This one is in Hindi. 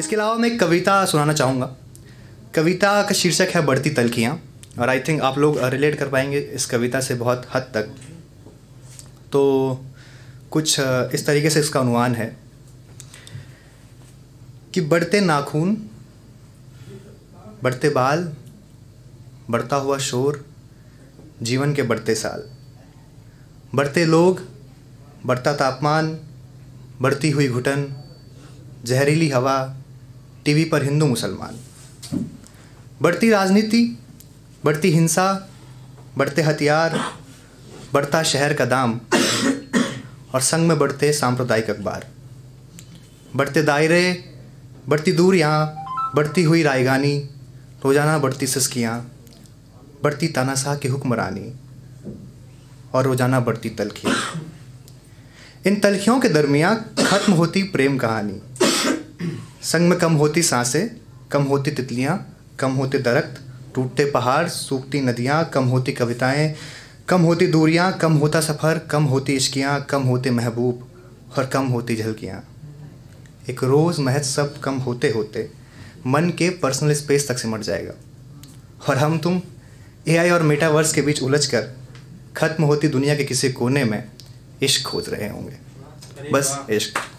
इसके अलावा मैं एक कविता सुनाना चाहूँगा कविता का शीर्षक है बढ़ती तलखियाँ और आई थिंक आप लोग रिलेट कर पाएंगे इस कविता से बहुत हद तक तो कुछ इस तरीके से इसका अनुमान है कि बढ़ते नाखून बढ़ते बाल बढ़ता हुआ शोर जीवन के बढ़ते साल बढ़ते लोग बढ़ता तापमान बढ़ती हुई घुटन जहरीली हवा टीवी पर हिंदू मुसलमान बढ़ती राजनीति बढ़ती हिंसा बढ़ते हथियार बढ़ता शहर का दाम और संग में बढ़ते सांप्रदायिक अखबार बढ़ते दायरे बढ़ती दूर यहाँ बढ़ती हुई रायगानी रोज़ाना बढ़ती सस्कियाँ बढ़ती तानाशाह की हुक्मरानी और रोज़ाना बढ़ती तलखियाँ इन तलखियों के दरमियान ख़त्म होती प्रेम कहानी संग में कम होती सांसें कम होती तितलियाँ कम होते दरख्त टूटते पहाड़ सूखती नदियाँ कम होती कविताएं कम होती दूरियाँ कम होता सफ़र कम होती इश्कियाँ कम होते महबूब और कम होती झलकियाँ एक रोज़ महज सब कम होते होते मन के पर्सनल स्पेस तक सिमट जाएगा और हम तुम एआई और मेटावर्स के बीच उलझ कर ख़त्म होती दुनिया के किसी कोने में इश्क खोज रहे होंगे बस हाँ। इश्क